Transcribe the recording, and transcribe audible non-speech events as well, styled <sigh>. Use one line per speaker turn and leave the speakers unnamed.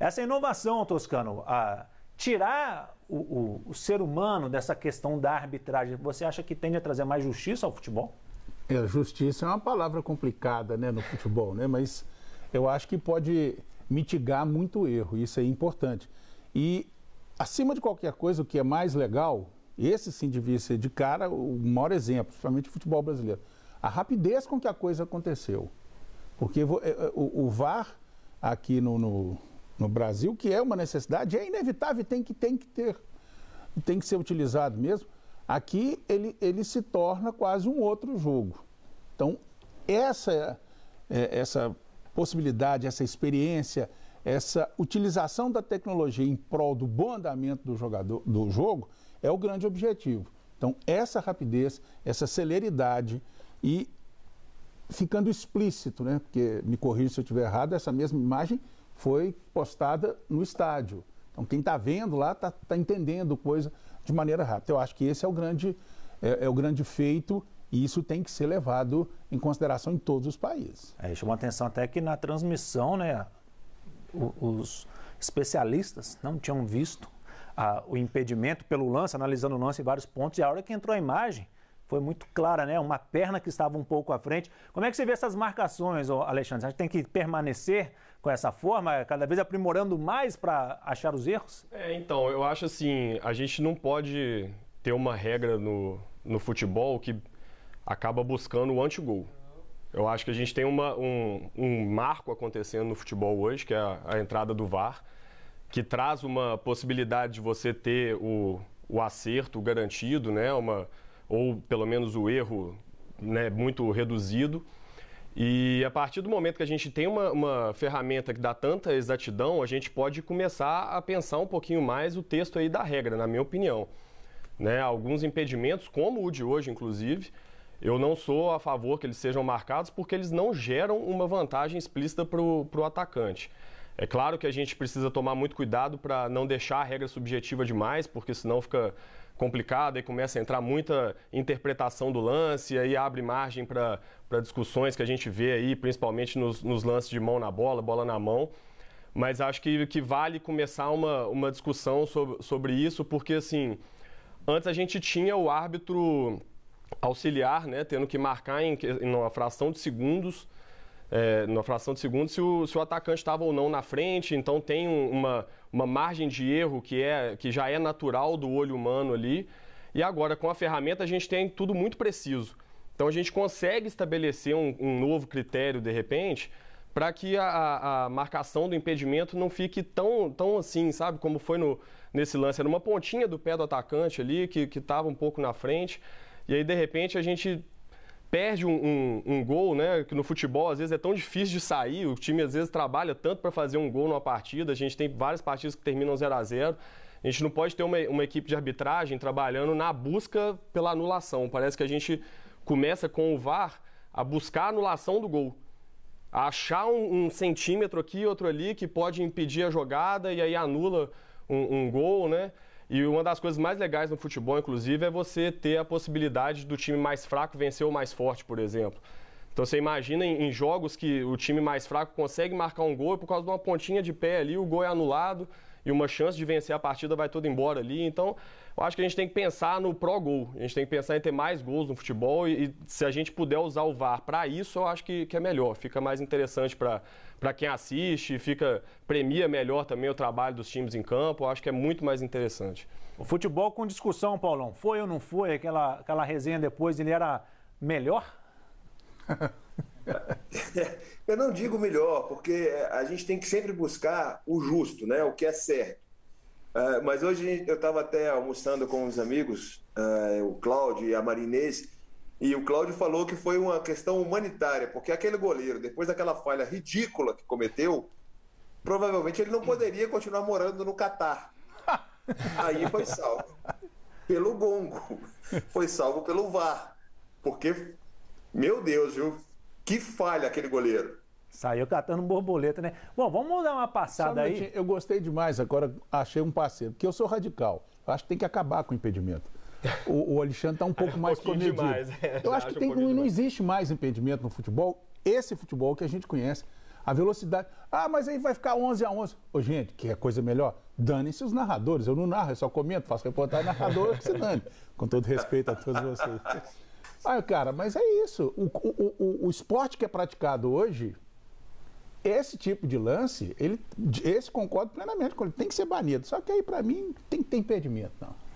Essa é inovação, Toscano, a tirar o, o, o, ser humano dessa questão da arbitragem, você acha que tende a trazer mais justiça ao futebol? É, justiça é uma
palavra complicada né, no futebol, né? mas eu acho que pode mitigar muito erro, isso é importante. E, acima de qualquer coisa, o que é mais legal, esse sim devia ser de cara o maior exemplo, principalmente o futebol brasileiro, a rapidez com que a coisa aconteceu. Porque é, é, o, o VAR, aqui no, no no Brasil, que é uma necessidade, é inevitável, tem que, tem que ter, tem que ser utilizado mesmo. Aqui ele, ele se torna quase um outro jogo. Então, essa, é, essa possibilidade, essa experiência, essa utilização da tecnologia em prol do bom andamento do, jogador, do jogo é o grande objetivo. Então, essa rapidez, essa celeridade e ficando explícito, né? porque me corrija se eu estiver errado, essa mesma imagem foi postada no estádio. Então, quem está vendo lá está tá entendendo coisa de maneira rápida. Eu acho que esse é o grande, é, é, o grande feito e isso tem que ser levado em consideração
em todos os países. É, chamou atenção até que na transmissão, né, os especialistas não tinham visto a, o impedimento pelo lance, analisando o lance em vários pontos, e a hora que entrou a imagem foi muito clara, né? Uma perna que estava um pouco à frente. Como é que você vê essas marcações, Alexandre? A gente tem que permanecer com essa forma, cada vez aprimorando mais para achar os erros?
É, então, eu acho assim, a gente não pode ter uma regra no, no futebol que acaba buscando o anti-gol. Eu acho que a gente tem uma, um, um marco acontecendo no futebol hoje, que é a, a entrada do VAR, que traz uma possibilidade de você ter o, o acerto garantido, né? Uma, ou pelo menos o erro né, muito reduzido. E a partir do momento que a gente tem uma, uma, ferramenta que dá tanta exatidão, a gente pode começar a pensar um pouquinho mais o texto aí da regra, na minha opinião. Né? Alguns impedimentos, como o de hoje, inclusive, eu não sou a favor que eles sejam marcados porque eles não geram uma vantagem explícita para o atacante. É claro que a gente precisa tomar muito cuidado para não deixar a regra subjetiva demais, porque senão fica complicada e começa a entrar muita interpretação do lance, e aí abre margem para discussões que a gente vê aí, principalmente nos, nos lances de mão na bola, bola na mão mas acho que, que vale começar uma, uma discussão sobre, sobre isso, porque assim, antes a gente tinha o árbitro auxiliar, né, tendo que marcar em, em uma fração de segundos é, na fração de segundo se o, se o atacante estava ou não na frente, então tem um, uma, uma margem de erro que, é, que já é natural do olho humano ali. E agora, com a ferramenta, a gente tem tudo muito preciso. Então a gente consegue estabelecer um, um novo critério, de repente, para que a, a, marcação do impedimento não fique tão, tão assim, sabe? Como foi no, nesse lance. Era uma pontinha do pé do atacante ali, que estava um pouco na frente. E aí, de repente, a gente perde um, um, um, gol, né? Que no futebol às vezes é tão difícil de sair, o time às vezes trabalha tanto para fazer um gol numa partida, a gente tem várias partidas que terminam 0 a 0 a gente não pode ter uma, uma equipe de arbitragem trabalhando na busca pela anulação. Parece que a gente começa com o VAR a buscar a anulação do gol. A achar um, um centímetro aqui, outro ali, que pode impedir a jogada e aí anula um, um gol, né? E uma das coisas mais legais no futebol, inclusive, é você ter a possibilidade do time mais fraco vencer o mais forte, por exemplo. Então você imagina em, jogos que o time mais fraco consegue marcar um gol e por causa de uma pontinha de pé ali o gol é anulado e uma chance de vencer a partida vai toda embora ali. Então, eu acho que a gente tem que pensar no pró-gol. A gente tem que pensar em ter mais gols no futebol e, e se a gente puder usar o VAR para isso, eu acho que, que é melhor. Fica mais interessante para quem assiste, fica premia melhor também o trabalho dos times em campo. Eu acho que é muito mais interessante.
O futebol com discussão, Paulão. Foi ou não foi? Aquela, aquela resenha depois, ele era melhor? <laughs>
<laughs> eu não digo melhor, porque eh, a gente tem que sempre buscar o justo, né? o que é certo. Uh, mas hoje eu estava até almoçando com uns amigos, uh, o Cláudio e a Marinês, e o Cláudio falou que foi uma questão humanitária, porque aquele goleiro, depois daquela falha ridícula que cometeu, provavelmente ele não poderia continuar morando no Catar. <laughs> Aí foi salvo pelo gongo, foi salvo pelo VAR, porque, meu Deus, viu? Que falha aquele goleiro.
Saiu catando borboleta, né? Bom, vamos dar uma passada aí.
Eu gostei demais agora, achei um parceiro, porque eu sou radical. Acho que tem que acabar com o impedimento. O, o Alexandre está um pouco <laughs> um mais comedido. Demais, é, eu acho que tem, um não, não existe mais impedimento no futebol. Esse futebol que a gente conhece, a velocidade. Ah, mas aí vai ficar 11 a 11. Ô, gente, que é coisa melhor? Danem-se os narradores. Eu não narro, eu só comento, faço reportagem narrador, que se dane. Com todo respeito a todos vocês. Ah, cara, mas é isso. O, o, o, o esporte que é praticado hoje, esse tipo de lance, ele, esse concordo plenamente com ele, tem que ser banido. Só que aí, para mim, tem, tem impedimento, não.